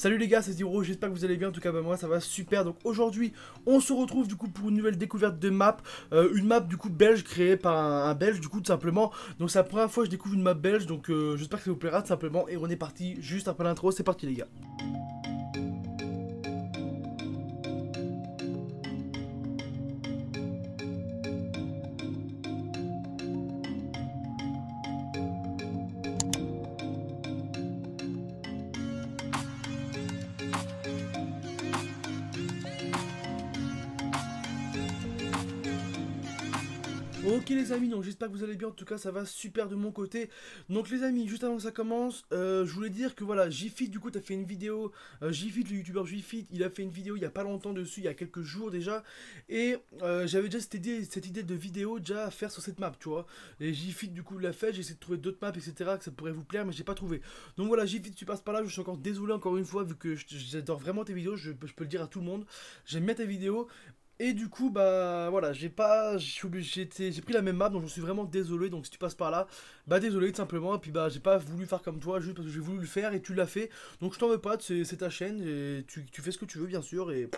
Salut les gars, c'est Zero, j'espère que vous allez bien, en tout cas bah, moi ça va super. Donc aujourd'hui, on se retrouve du coup pour une nouvelle découverte de map, euh, une map du coup belge créée par un, belge du coup tout simplement. Donc c'est la première fois que je découvre une map belge, donc euh, j'espère que ça vous plaira tout simplement. Et on est parti juste après l'intro, c'est parti les gars. Ok les amis, donc j'espère que vous allez bien, en tout cas ça va super de mon côté Donc les amis, juste avant que ça commence, euh, je voulais dire que voilà, Jifit du coup t'as fait une vidéo euh, Jifit le youtubeur Jifit il a fait une vidéo il y a pas longtemps dessus, il y a quelques jours déjà Et euh, j'avais déjà cette idée, cette idée de vidéo déjà à faire sur cette map, tu vois Et Jifit du coup l'a fait, j'ai essayé de trouver d'autres maps etc, que ça pourrait vous plaire mais j'ai pas trouvé Donc voilà Jifit tu passes par là, je suis encore désolé encore une fois vu que j'adore vraiment tes vidéos, je, je peux le dire à tout le monde J'aime bien tes vidéos et du coup, bah voilà, j'ai pas, j'ai pris la même map, donc je suis vraiment désolé. Donc si tu passes par là, bah désolé tout simplement. Et puis bah j'ai pas voulu faire comme toi, juste parce que j'ai voulu le faire et tu l'as fait. Donc je t'en veux pas, c'est ta chaîne et tu, tu, fais ce que tu veux bien sûr et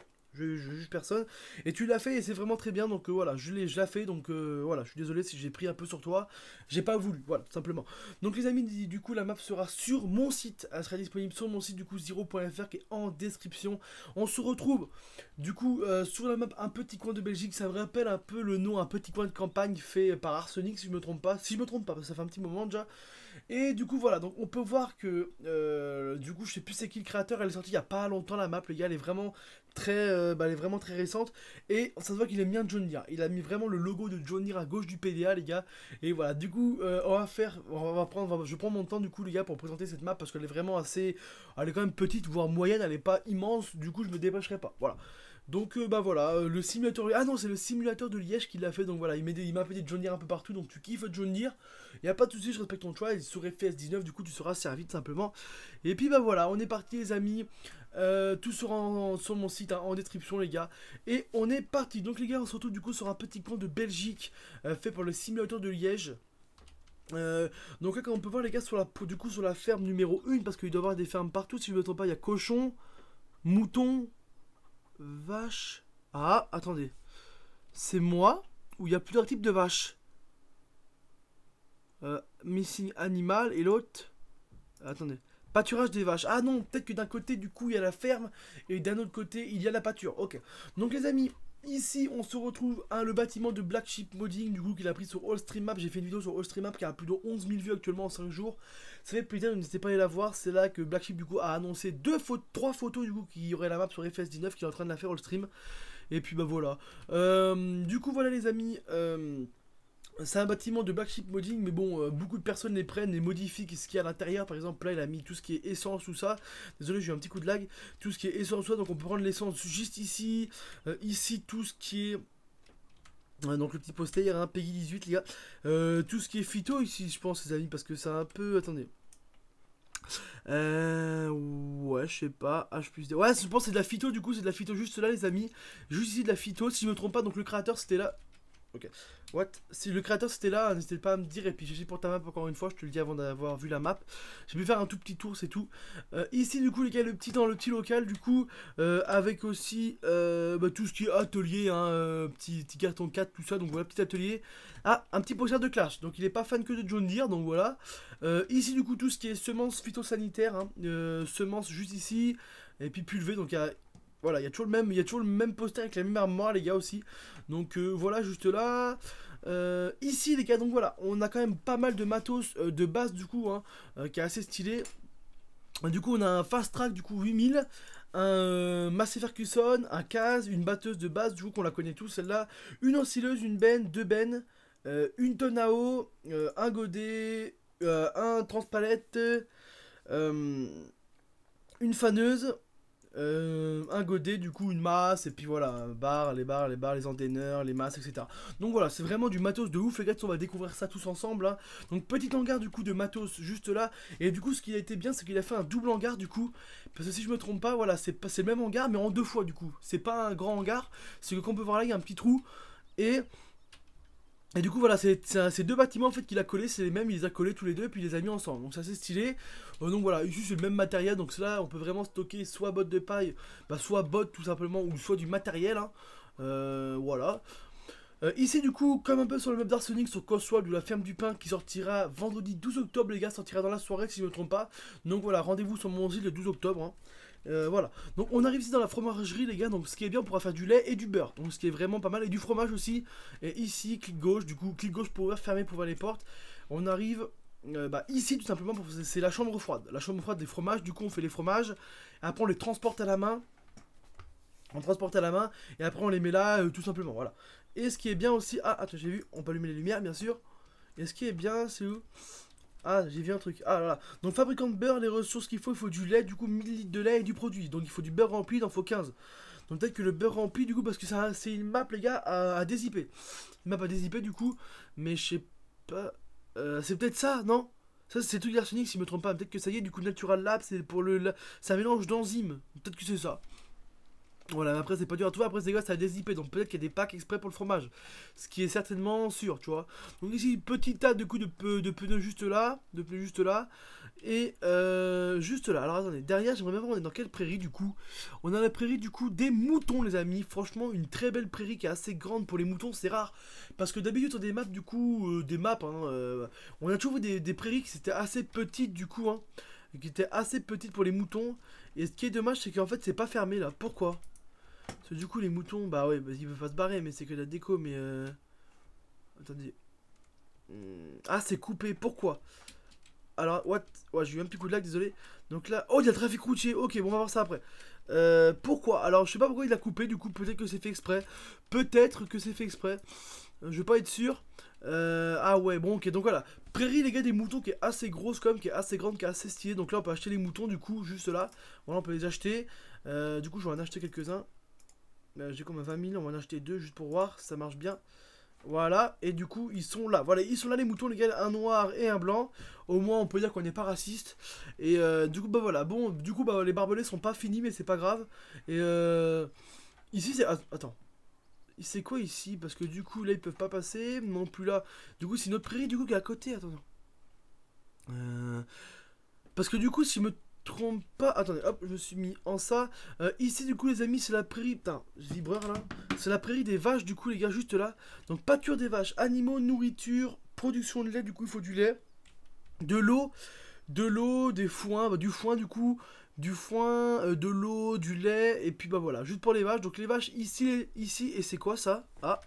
je, juge personne. Et tu l'as fait et c'est vraiment très bien, donc euh, voilà, je l'ai déjà fait, donc euh, voilà, je suis désolé si j'ai pris un peu sur toi, j'ai pas voulu, voilà, simplement. Donc les amis, du coup, la map sera sur mon site, elle sera disponible sur mon site, du coup, 0.fr qui est en description. On se retrouve, du coup, euh, sur la map Un Petit Coin de Belgique, ça me rappelle un peu le nom Un Petit Coin de Campagne fait par Arsenic, si je me trompe pas, si je me trompe pas, parce que ça fait un petit moment déjà. Et du coup, voilà, donc on peut voir que, euh, du coup, je sais plus c'est qui le créateur, elle est sortie il n'y a pas longtemps la map, les gars, elle est vraiment très, euh, bah, elle est vraiment très récente. Et ça se voit qu'il aime bien John Deere. Il a mis vraiment le logo de John Deere à gauche du PDA, les gars. Et voilà, du coup, euh, on va faire, on va prendre, je prends mon temps, du coup, les gars, pour présenter cette map parce qu'elle est vraiment assez, elle est quand même petite, voire moyenne, elle est pas immense. Du coup, je me dépêcherai pas. Voilà. Donc euh, bah voilà, euh, le simulateur... Ah non, c'est le simulateur de Liège qui l'a fait, donc voilà, il m'a appelé fait des John un peu partout, donc tu kiffes John Deere, il a pas de souci je respecte ton choix, serait fait s 19 du coup, tu seras servi tout simplement. Et puis bah voilà, on est parti les amis, euh, tout sera sur mon site, hein, en description les gars, et on est parti. Donc les gars, on se retrouve du coup sur un petit camp de Belgique, fait par le simulateur de Liège. donc là, comme on peut voir les gars, sur la, du coup sur la ferme numéro 1, parce qu'il doit y avoir des fermes partout, si je ne me trompe pas, il y a cochon, mouton, vache. Ah, attendez. C'est moi ou il y a plusieurs types de vaches. Euh, missing animal et l'autre. Attendez. Pâturage des vaches. Ah non, peut-être que d'un côté, du coup, il y a la ferme et d'un autre côté, il y a la pâture. Ok. Donc, les amis, Ici, on se retrouve à hein, le bâtiment de Black Sheep Modding, du coup, qu'il a pris sur All Stream Map. J'ai fait une vidéo sur All Stream Map qui a plus de 11 000 vues actuellement en 5 jours. Ça fait plaisir, n'hésitez pas à aller la voir. C'est là que Black Sheep, du coup, a annoncé deux trois photos, du coup, qu'il y aurait la map sur FS19 qui est en train de la faire Allstream Et puis, bah voilà. Euh, du coup, voilà, les amis. Euh, c'est un bâtiment de black modding, mais bon, euh, beaucoup de personnes les prennent et modifient ce qu'il y a à l'intérieur. Par exemple, là, il a mis tout ce qui est essence ou ça. Désolé, j'ai eu un petit coup de lag. Tout ce qui est essence ou donc on peut prendre l'essence juste ici. Euh, ici, tout ce qui est... Euh, donc le petit poster, un Peggy 18, les gars. tout ce qui est phyto ici, je pense, les amis, parce que c'est un peu... Attendez. ouais, je sais pas. H plus D. Ouais, je pense que c'est de la phyto, du coup, c'est de la phyto juste là, les amis. Juste ici, de la phyto, si je me trompe pas. Donc, le créateur, c'était là. Ok. What Si le créateur c'était là, n'hésitez pas à me dire. Et puis pris pour ta map encore une fois, je te le dis avant d'avoir vu la map. J'ai pu faire un tout petit tour, c'est tout. Euh, ici du coup les gars, le petit dans le petit local du coup, euh, avec aussi euh, bah, tout ce qui est atelier, hein, petit, petit, carton 4, tout ça. Donc voilà, petit atelier. Ah, un petit poster de Clash. Donc il est pas fan que de John Deere, donc voilà. ici du coup tout ce qui est semences phytosanitaires, hein, semences juste ici. Et puis pulvé, donc il y a voilà, il y a toujours le même, il y a toujours le même poster avec la même armoire, les gars aussi. Donc euh, voilà, juste là. Euh, ici, les gars, donc voilà, on a quand même pas mal de matos euh, de base du coup, hein, qui est assez stylé. Du coup, on a un fast track du coup 8000, un Massey Ferguson, un case une batteuse de base, du coup qu'on la connaît tous celle-là, une Ancileuse, une benne, deux bennes, une Tonao, un godet, un transpalette, une faneuse, euh, un godet, du coup, une masse, et puis voilà, barre, les barres, les barres, les antenneurs les masses, etc. Donc voilà, c'est vraiment du matos de ouf, les gars, on va découvrir ça tous ensemble. Hein. Donc petit hangar, du coup, de matos juste là. Et du coup, ce qui a été bien, c'est qu'il a fait un double hangar, du coup. Parce que si je me trompe pas, voilà, c'est le même hangar, mais en deux fois, du coup. C'est pas un grand hangar, c'est que qu'on peut voir là, il y a un petit trou. Et et du coup voilà, c'est ces deux bâtiments en fait qu'il a collés, c'est les mêmes, il les a collés tous les deux puis il les a mis ensemble. Donc c'est assez stylé. Euh, donc voilà, ici c'est le même matériel, donc cela, on peut vraiment stocker soit bottes de paille, bah, soit bottes tout simplement, ou soit du matériel. Hein. Euh, voilà. Euh, ici du coup, comme un peu sur le meuble d'Arsenic, sur Coswald de la ferme du pain qui sortira vendredi 12 octobre les gars, sortira dans la soirée si je ne me trompe pas. Donc voilà, rendez-vous sur mon site le 12 octobre. Hein. Euh, voilà. Donc on arrive ici dans la fromagerie les gars. Donc ce qui est bien, on pourra faire du lait et du beurre. Donc ce qui est vraiment pas mal. Et du fromage aussi. Et ici, clic gauche. Du coup, clic gauche pour fermer pour voir les portes. On arrive euh, bah, ici tout simplement pour c'est la chambre froide. La chambre froide des fromages. Du coup, on fait les fromages. Après, on les transporte à la main. On transporte à la main. Et après, on les met là euh, tout simplement. Voilà. Et ce qui est bien aussi. Ah, attends, j'ai vu. On peut allumer les lumières, bien sûr. Et ce qui est bien, c'est où ah, j'ai vu un truc. Ah là là. Donc, fabricant de beurre, les ressources qu'il faut, il faut du lait, du coup, 1000 litres de lait et du produit. Donc, il faut du beurre rempli, il en faut 15. Donc, peut-être que le beurre rempli, du coup, parce que c'est une map, les gars, à, dézipper. Une map à dézipper, du coup, mais je sais pas. Euh, c'est peut-être ça, non Ça, c'est tout l'arsenic, si je me trompe pas. Peut-être que ça y est, du coup, Natural Lab, c'est pour le. Ça mélange d'enzymes. Peut-être que c'est ça. Voilà, après c'est pas dur à tout après c'est gars ça a des IP, donc peut-être qu'il y a des packs exprès pour le fromage. Ce qui est certainement sûr, tu vois. Donc ici, petit tas de coups de, de pneus juste là, de pneus juste là, et euh, juste là. Alors attendez, derrière, j'aimerais bien voir on est dans quelle prairie du coup. On a la prairie du coup des moutons, les amis. Franchement, une très belle prairie qui est assez grande pour les moutons, c'est rare. Parce que d'habitude, sur des maps, du coup, euh, des maps, hein, euh, on a toujours vu des, prairies qui étaient assez petites du coup, hein qui étaient assez petites pour les moutons. Et ce qui est dommage, c'est qu'en fait, c'est pas fermé là. Pourquoi du coup, les moutons, bah ouais, il ils peuvent pas se barrer, mais c'est que la déco, mais... Euh... Attendez. Hmm, ah, c'est coupé, pourquoi Alors, what Ouais, j'ai eu un petit coup de lac, désolé. Donc là... Oh, il y a le trafic routier, ok, bon, on va voir ça après. Euh, pourquoi Alors, je sais pas pourquoi il a coupé, du coup, peut-être que c'est fait exprès. Peut-être que c'est fait exprès. Euh, je vais pas être sûr. Euh, ah ouais, bon, ok, donc voilà. Prairie, les gars, des moutons qui est assez grosse, comme, qui est assez grande, qui est assez stylée. Donc là, on peut acheter les moutons, du coup, juste là. Voilà, on peut les acheter. du coup, je vais en acheter quelques-uns. Bah, j'ai comme 20 000, on va en acheter deux juste pour voir ça marche bien. Voilà, et du coup, ils sont là. Voilà, ils sont là les moutons, les gars, un noir et un blanc. Au moins, on peut dire qu'on n'est pas raciste. Et euh, du coup, bah voilà, bon, du coup, bah les barbelés sont pas finis, mais c'est pas grave. Et euh, ici, c'est... Attends. C'est quoi ici Parce que du coup, là, ils peuvent pas passer, non plus là. Du coup, c'est notre prairie, du coup, qui est à côté, attends. Euh, parce que du coup, si me trompe pas, attendez, hop, je me suis mis en ça. Euh, ici, du coup, les amis, c'est la prairie, putain, vibreur là. C'est la prairie des vaches, du coup, les gars, juste là. Donc, pâture des vaches, animaux, nourriture, production de lait, du coup, il faut du lait. De l'eau, de l'eau, des foins, bah, du foin, du coup, du foin, euh, de l'eau, du lait, et puis bah voilà, juste pour les vaches. Donc, les vaches, ici, ici, et c'est quoi ça Ah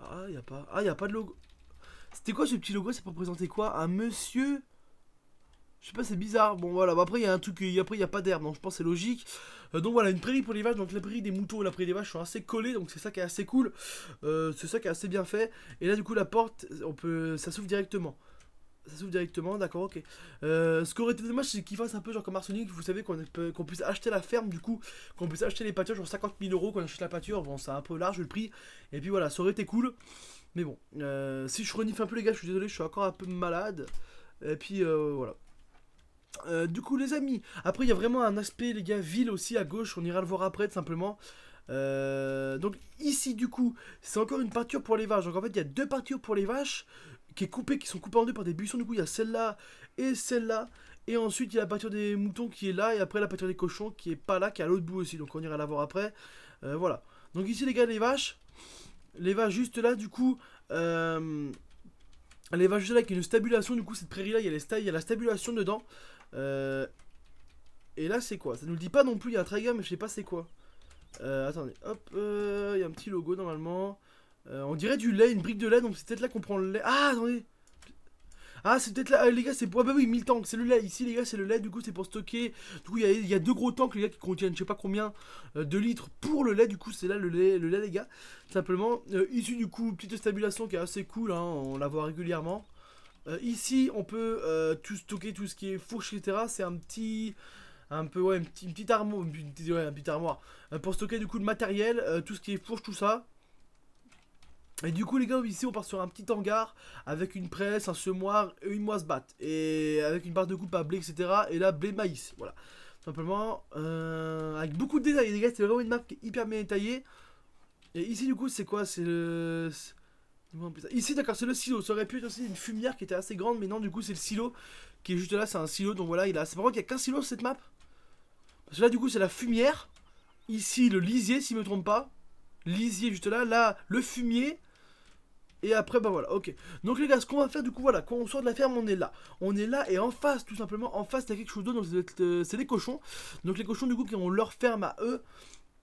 Ah, y a pas, ah, y a pas de logo. C'était quoi ce petit logo C'est pour présenter quoi Un monsieur je sais pas, c'est bizarre. Bon, voilà. après, il y a un truc. Après, il n'y a pas d'herbe. Donc, je pense c'est logique. Euh, donc, voilà, une prairie pour les vaches. Donc, la prairie des moutons et la prairie des vaches sont assez collées. Donc, c'est ça qui est assez cool. Euh, c'est ça qui est assez bien fait. Et là, du coup, la porte, on peut, ça s'ouvre directement. Ça s'ouvre directement, d'accord, ok. Euh, ce qui aurait été dommage, c'est qu'il fasse un peu genre comme Arsenic, vous savez, qu'on puisse acheter la ferme, du coup, qu'on puisse acheter les pâtures, genre 50 000 euros, qu'on achète la pâture, bon, c'est un peu large le prix. Et puis voilà, ça aurait été cool. Mais bon, si je renifle un peu les gars, je suis désolé, je suis encore un peu malade. Et puis euh, voilà. Euh, du coup, les amis, après, il y a vraiment un aspect, les gars, ville aussi à gauche. On ira le voir après, tout simplement. Euh, donc, ici, du coup, c'est encore une peinture pour les vaches. Donc, en fait, il y a deux peintures pour les vaches qui, est qui sont coupées en deux par des buissons. Du coup, il y a celle-là et celle-là. Et ensuite, il y a la peinture des moutons qui est là. Et après, la peinture des cochons qui est pas là, qui est à l'autre bout aussi. Donc, on ira la voir après. Euh, voilà. Donc, ici, les gars, les vaches. Les vaches juste là, du coup. les vaches juste là avec une stabulation. Du coup, cette prairie-là, il y a les il y a la stabulation dedans. Euh, et là, c'est quoi Ça nous le dit pas non plus, il y a un trigger, mais je sais pas c'est quoi. Euh, attendez, hop, euh, il y a un petit logo normalement. on dirait du lait, une brique de lait, donc c'est peut-être là qu'on prend le lait. Ah, attendez ah, c'est peut-être là, les gars, c'est. Ah, bah oui, 1000 tanks, c'est le lait. Ici, les gars, c'est le lait, du coup, c'est pour stocker. Du coup, il y, a, deux gros tanks, les gars, qui contiennent je sais pas combien de litres pour le lait. Du coup, c'est là le lait, le lait, les gars. Simplement, Ici, issu du coup, petite stabulation qui est assez cool, hein, on la voit régulièrement. Euh, ici, on peut euh, tout stocker, tout ce qui est fourche, etc. C'est un petit... Un peu, ouais, une, armoire. Une petite, armoire. Euh, pour stocker du coup le matériel, tout ce qui est fourche, tout ça. Et du coup les gars ici on part sur un petit hangar avec une presse, un semoir et une moisse batte et avec une barre de coupe à blé etc et là blé maïs voilà simplement avec beaucoup de détails les gars c'est vraiment une map hyper bien détaillée et ici du coup c'est quoi c'est le Ici, d'accord, c'est le silo. Ça aurait pu être aussi une fumière qui était assez grande, mais non, du coup, c'est le silo qui est juste là. C'est un silo, donc voilà, il a. C'est vraiment qu'il n'y a qu'un silo sur cette map. Parce que là, du coup, c'est la fumière. Ici, le lisier, si je me trompe pas. Lisier, juste là. Là, le fumier. Et après, bah voilà, ok. Donc les gars, ce qu'on va faire, du coup, voilà, quand on sort de la ferme, on est là. On est là et en face, tout simplement, en face, il y a quelque chose d'autre, donc c'est des euh, cochons. Donc les cochons, du coup, qui ont leur ferme à eux.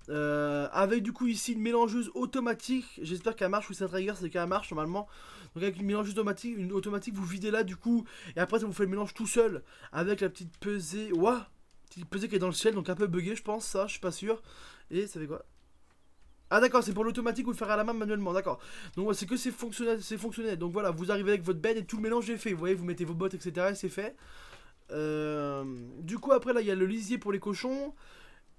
Euh, avec du coup ici une mélangeuse automatique. J'espère qu'elle marche ou c'est trigger, c'est qu'elle marche normalement. Donc avec une mélangeuse automatique, une automatique, vous videz là du coup. Et après ça vous fait le mélange tout seul. Avec la petite pesée. Ouah Petite pesée qui est dans le ciel, donc un peu buggée je pense, ça, je suis pas sûr. Et ça fait quoi ah d'accord, c'est pour l'automatique ou le faire à la main manuellement, d'accord. Donc c'est que c'est fonctionnel, c'est fonctionnel. Donc voilà, vous arrivez avec votre bête, et tout le mélange est fait. Vous voyez, vous mettez vos bottes, etc. Et c'est fait. Euh, du coup après là il y a le lisier pour les cochons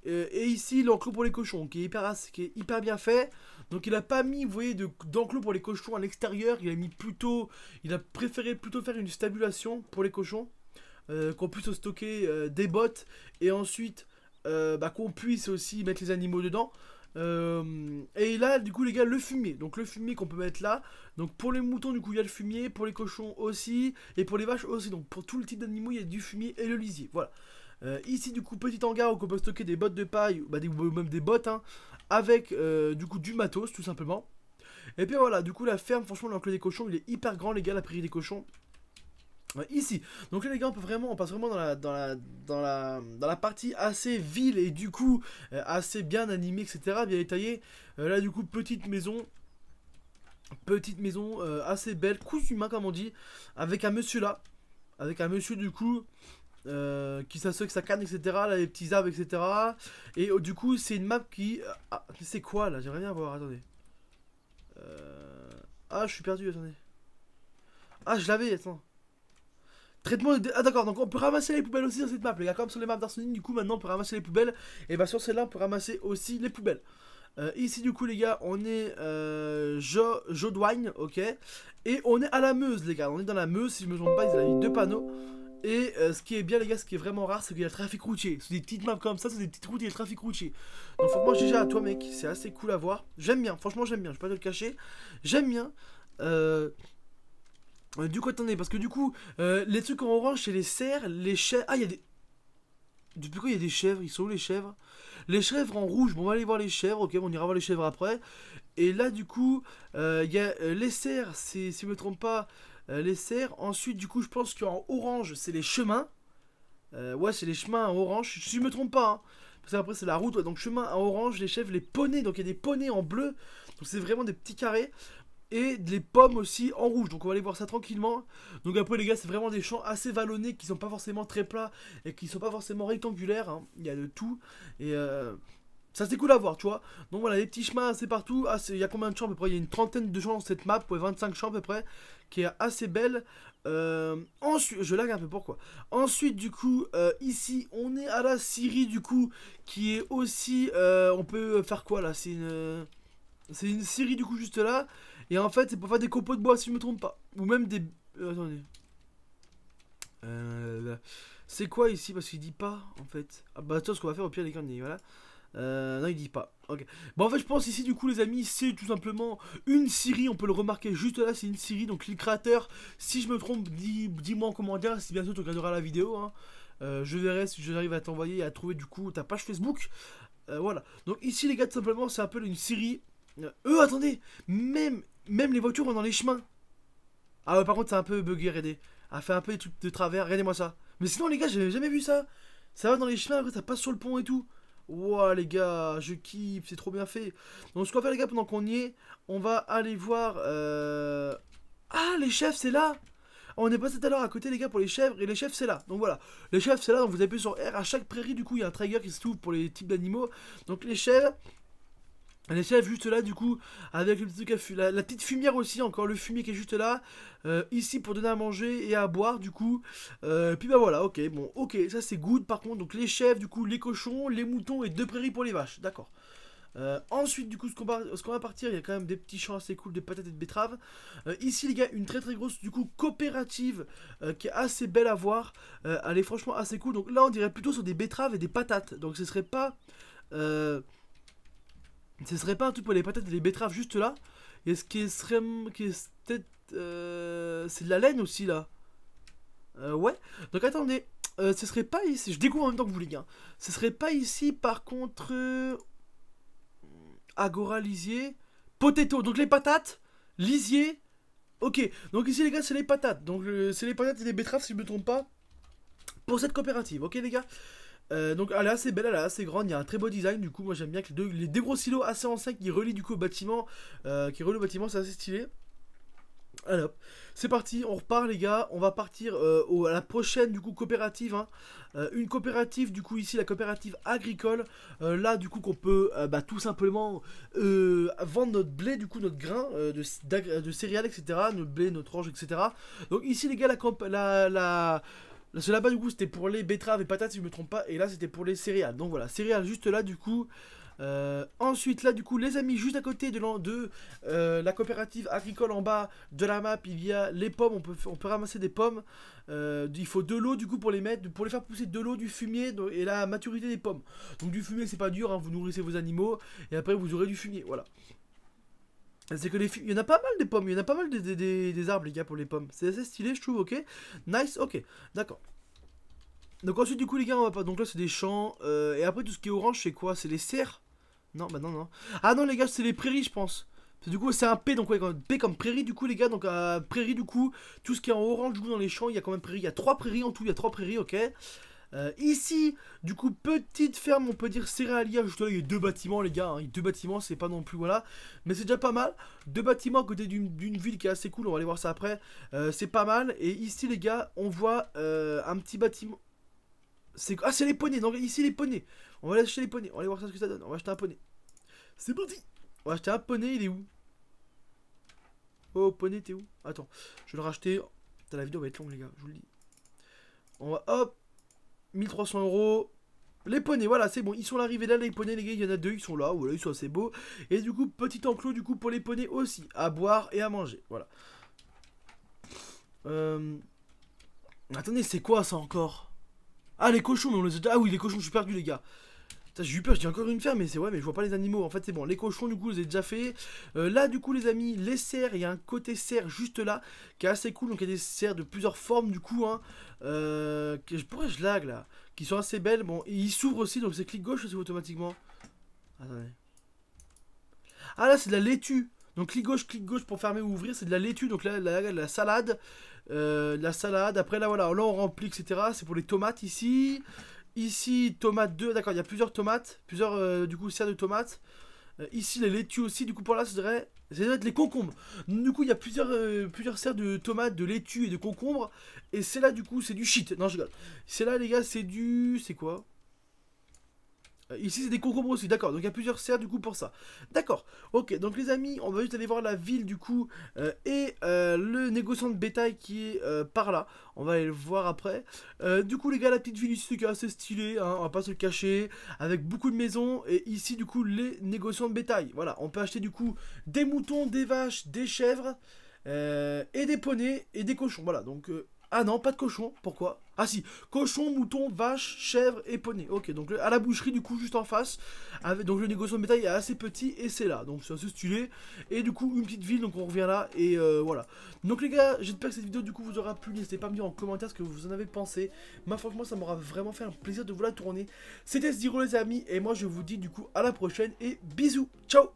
euh, et ici, l'enclos pour les cochons, qui est, hyper, qui est hyper bien fait. Donc il a pas mis, vous voyez, d'enclos pour les cochons à l'extérieur. Il a mis plutôt... Il a préféré plutôt faire une stabulation pour les cochons. Euh, qu'on puisse stocker euh, des bottes. Et ensuite, bah, qu'on puisse aussi mettre les animaux dedans. Euh, et là, du coup, les gars, le fumier. Donc, le fumier qu'on peut mettre là. Donc, pour les moutons, du coup, il y a le fumier. Pour les cochons aussi. Et pour les vaches aussi. Donc, pour tout le type d'animaux, il y a du fumier et le lisier. Voilà. Euh, ici du coup petit hangar où on peut stocker des bottes de paille ou bah, même des bottes hein, avec euh, du coup du matos tout simplement. Et puis voilà du coup la ferme franchement l'enclos des cochons il est hyper grand les gars la prairie des cochons. ici, donc là les gars on peut vraiment on passe vraiment dans la dans la dans la, dans la partie assez ville et du coup euh, assez bien animée etc bien détaillée. là du coup petite maison petite maison assez belle, cousu main comme on dit, avec un monsieur là, avec un monsieur du coup euh, qui s'assoit, que sa canne, etc. Là, les petits arbres, etc. Et oh, du coup, c'est une map qui. Euh, ah, c'est quoi là J'aimerais bien voir, attendez. Euh... Ah, je suis perdu, attendez. Ah, je l'avais, attends. Traitement de... Ah d'accord, donc on peut ramasser les poubelles aussi dans cette map, les gars. Comme sur les maps d'Arsenic, du coup, maintenant, on peut ramasser les poubelles. Et bah sur celle-là, on peut ramasser aussi les poubelles. Euh, ici, du coup, les gars, on est euh, jo... Jodwine, ok Et on est à la Meuse, les gars. On est dans la Meuse, si je me trompe pas, ils avaient mis deux panneaux. Et euh, ce qui est bien les gars, ce qui est vraiment rare, c'est qu'il y a le trafic routier. C'est des petites maps comme ça, c'est des petites routes, il y a le trafic routier. Donc franchement, déjà à toi mec, c'est assez cool à voir. J'aime bien, franchement j'aime bien, je vais pas te le cacher. J'aime bien. Euh, euh, du coup, attendez, parce que du coup, les trucs en orange, c'est les cerfs, les chèvres. Ah, il y a des. Depuis quand il y a des chèvres Ils sont où les chèvres Les chèvres en rouge, bon, on va aller voir les chèvres, ok, on ira voir les chèvres après. Et là, du coup, il y a les cerfs, si, si ne me trompe pas, euh, les serres. Ensuite, du coup, je pense qu'en orange, c'est les chemins. Euh, ouais, c'est les chemins en orange, si je me trompe pas. Hein. Parce qu'après, c'est la route. Donc, chemin en orange, les chèvres, les poneys. Donc, il y a des poneys en bleu. Donc, c'est vraiment des petits carrés. Et des pommes aussi en rouge. Donc, on va aller voir ça tranquillement. Donc, après, les gars, c'est vraiment des champs assez vallonnés qui sont pas forcément très plats et qui sont pas forcément rectangulaires. Hein. Il y a de tout. Et. Euh ça c'est cool à voir, tu vois. Donc voilà, les petits chemins assez partout. Ah, il y a combien de champs à peu près Il y a une trentaine de champs dans cette map, ouais, 25 champs à peu près, qui est assez belle. Euh, ensuite, je lag un peu, pourquoi Ensuite, du coup, euh, ici, on est à la Syrie, du coup, qui est aussi... Euh, on peut faire quoi, là C'est une... C'est une Syrie, du coup, juste là. Et en fait, c'est pour faire des copeaux de bois, si je me trompe pas. Ou même des... attendez. c'est quoi ici Parce qu'il dit pas, en fait. Ah bah, tu ce qu'on va faire au pire, les gars, voilà. Euh, non, il dit pas. ok Bon, en fait, je pense ici, du coup, les amis, c'est tout simplement une série. On peut le remarquer juste là, c'est une série. Donc, les créateurs, si je me trompe, dis-moi en commentaire. Si sûr tu regarderas la vidéo, hein. euh, je verrai si j'arrive à t'envoyer à trouver du coup ta page Facebook. Euh, voilà. Donc, ici, les gars, tout simplement, un peu une série. Euh, eux, attendez, même, même les voitures vont dans les chemins. Ah ouais, par contre, c'est un peu bugué, regardez. A fait un peu des trucs de travers. Regardez-moi ça. Mais sinon, les gars, j'avais jamais vu ça. Ça va dans les chemins, après, ça passe sur le pont et tout. Ouah les gars, je kiffe, c'est trop bien fait. Donc ce qu'on va faire les gars pendant qu'on y est, on va aller voir... Euh, ah les chefs c'est là on est passé tout à l'heure à côté les gars pour les chèvres et les chefs c'est là. Donc voilà, les chefs c'est là, donc vous appuyez sur R à chaque prairie du coup il y a un trigger qui se trouve pour les types d'animaux. Donc les chèvres, les chefs juste là du coup, avec le petit café, la, petite fumière aussi, encore le fumier qui est juste là, euh, ici pour donner à manger et à boire du coup. Euh, puis bah voilà, ok, bon, ok, ça c'est good par contre, donc les chefs du coup, les cochons, les moutons et deux prairies pour les vaches, d'accord. Euh, ensuite du coup, ce qu'on va, partir, il y a quand même des petits champs assez cool de patates et de betteraves. ici les gars, une très très grosse du coup coopérative qui est assez belle à voir, elle est franchement assez cool. Donc là on dirait plutôt sur des betteraves et des patates, donc ce serait pas... Ce serait pas un truc pour les patates et les betteraves juste là est ce qui serait, euh, c'est de la laine aussi là. Euh, ouais. Donc attendez, euh, ce serait pas ici. Je découvre en même temps que vous les gars. Ce serait pas ici par contre... Euh, Agora, lisier, potato. Donc les patates, lisier. Ok, donc ici les gars c'est les patates. Donc c'est les patates et les betteraves si je me trompe pas. Pour cette coopérative, ok les gars euh, donc ah, elle est assez belle, elle est assez grande, il y a un très beau design du coup moi j'aime bien que les deux, gros silos assez anciens qui relient du coup au bâtiment, euh, qui relient au bâtiment c'est assez stylé. Alors, c'est parti, on repart les gars, on va partir euh, à la prochaine du coup coopérative, hein. une coopérative du coup ici, la coopérative agricole, là du coup qu'on peut bah, tout simplement vendre notre blé du coup, notre grain de, céréales etc, notre blé, notre orange etc, donc ici les gars la, la, la là là-bas, du coup, c'était pour les betteraves et patates, si je me trompe pas. Et là, c'était pour les céréales. Donc voilà, céréales juste là, du coup. Euh, ensuite, là, du coup, les amis, juste à côté de, de euh, la coopérative agricole en bas de la map, il y a les pommes. On peut, on peut ramasser des pommes. Euh, il faut de l'eau, du coup, pour les mettre, pour les faire pousser de l'eau, du fumier et la maturité des pommes. Donc, du fumier, c'est pas dur. Hein, vous nourrissez vos animaux et après, vous aurez du fumier. Voilà. C'est que les Il y en a pas mal des pommes, il y en a pas mal des, arbres, les gars, pour les pommes. C'est assez stylé, je trouve, ok Nice, ok, d'accord. Donc ensuite, du coup, les gars, on va pas... Donc là, c'est des champs. Euh, et après, tout ce qui est orange, c'est quoi C'est les serres Non, bah non, non. Ah non, les gars, c'est les prairies, je pense. Du coup, c'est un P, donc ouais, P comme prairie, du coup, les gars. Donc, euh, prairie, du coup, tout ce qui est en orange, du coup, dans les champs, il y a quand même prairie. Il y a trois prairies en tout, il y a trois prairies, ok euh, ici, du coup, petite ferme, on peut dire céréalière. Juste là, il y a deux bâtiments, les gars. Hein. deux bâtiments, c'est pas non plus, voilà. Mais c'est déjà pas mal. Deux bâtiments à côté d'une ville qui est assez cool. On va aller voir ça après. Euh, c'est pas mal. Et ici, les gars, on voit euh, un petit bâtiment. C'est Ah, c'est les poneys. Donc, ici, les poneys. On va aller acheter les poneys. On va aller voir ça, ce que ça donne. On va acheter un poney. C'est parti. On va acheter un poney. Il est où Oh, poney, t'es où Attends, je vais le racheter. la vidéo va être longue, les gars, je vous le dis. On va. Hop 1300 euros. Les poneys, voilà, c'est bon, ils sont arrivés là, les poneys, les gars, il y en a deux, ils sont là, voilà, ils sont assez beaux. Et du coup, petit enclos, du coup, pour les poneys aussi, à boire et à manger, voilà. Euh, attendez, c'est quoi ça encore Ah, les cochons, mais on les a... Ah oui, les cochons, je suis perdu, les gars. J'ai eu peur, je encore une ferme, mais c'est ouais, mais je vois pas les animaux. En fait, c'est bon. Les cochons, du coup, vous déjà fait. Euh, là, du coup, les amis, les serres il y a un côté serre juste là qui est assez cool. Donc, il y a des serres de plusieurs formes, du coup. Hein, euh, que, pourquoi je lag là Qui sont assez belles. Bon, et ils s'ouvrent aussi, donc c'est clic gauche aussi automatiquement. Ah là, c'est de la laitue. Donc clic gauche, clic gauche pour fermer ou ouvrir, c'est de la laitue, donc la, la, salade, euh, la salade, après là voilà, là on remplit, etc. C'est pour les tomates ici, Ici, tomate 2, d'accord, il y a plusieurs tomates, plusieurs euh, du coup serres de tomates. Euh, ici, les laitues aussi, du coup pour là, ce serait, ça devrait être les concombres. Du coup, il y a plusieurs, euh, plusieurs serres de tomates, de laitues et de concombres. Et c'est là, du coup, c'est du shit. Non, je rigole. C'est là, les gars, c'est du... C'est quoi euh, ici, c'est des concombres aussi, d'accord. Donc, il y a plusieurs serres, du coup, pour ça. D'accord. Ok, donc, les amis, on va juste aller voir la ville, du coup, euh, et euh, le négociant de bétail qui est par là. On va aller le voir après. du coup, les gars, la petite ville ici, c'est assez stylé, hein, on va pas se le cacher, avec beaucoup de maisons. Et ici, du coup, les négociants de bétail. Voilà, on peut acheter, du coup, des moutons, des vaches, des chèvres, et des poneys, et des cochons. Voilà, donc... ah non, pas de cochons, pourquoi ah si, cochon, mouton, vache, chèvre et poney. Ok, donc à la boucherie du coup juste en face. donc le négociant de bétail est assez petit et c'est là. Donc c'est assez stylé. Et du coup une petite ville, donc on revient là et euh, voilà. Donc les gars, j'espère que cette vidéo du coup vous aura plu. N'hésitez pas à me dire en commentaire ce que vous en avez pensé. Moi franchement ça m'aura vraiment fait un plaisir de vous la tourner. C'était Ziro les amis et moi je vous dis du coup à la prochaine et bisous. Ciao